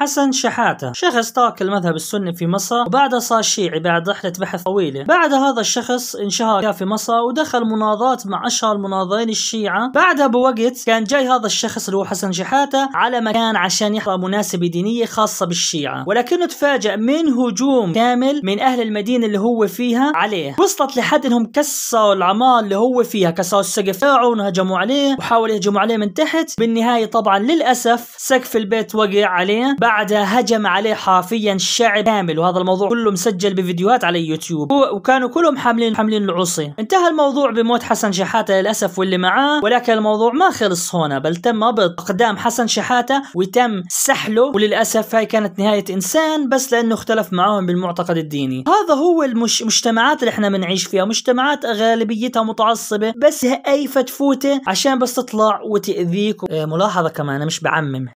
حسن شحاتة شخص ترك المذهب السني في مصر وبعدها صار شيعي بعد رحلة بحث طويلة بعد هذا الشخص انشهر في مصر ودخل مناظرات مع أشهر المناظرين الشيعة بعدها بوقت كان جاي هذا الشخص اللي هو حسن شحاتة على مكان عشان يحضر مناسبة دينية خاصة بالشيعة ولكنه تفاجأ من هجوم كامل من أهل المدينة اللي هو فيها عليه وصلت لحد انهم كسروا العمار اللي هو فيها كسروا السقف تاعه وهجموا عليه وحاولوا يهجموا عليه من تحت بالنهاية طبعا للأسف سقف البيت وقع عليه بعدها هجم عليه حرفيا شعب كامل وهذا الموضوع كله مسجل بفيديوهات على يوتيوب وكانوا كلهم حاملين حاملين العصي انتهى الموضوع بموت حسن شحاته للاسف واللي معاه ولكن الموضوع ما خلص هنا بل تم ابط اقدام حسن شحاته وتم سحله وللاسف هاي كانت نهايه انسان بس لانه اختلف معاهم بالمعتقد الديني هذا هو المجتمعات اللي احنا بنعيش فيها مجتمعات غالبيتها متعصبه بس اي فتفوته عشان بس تطلع وتاذيك آه، ملاحظه كمان انا مش بعمم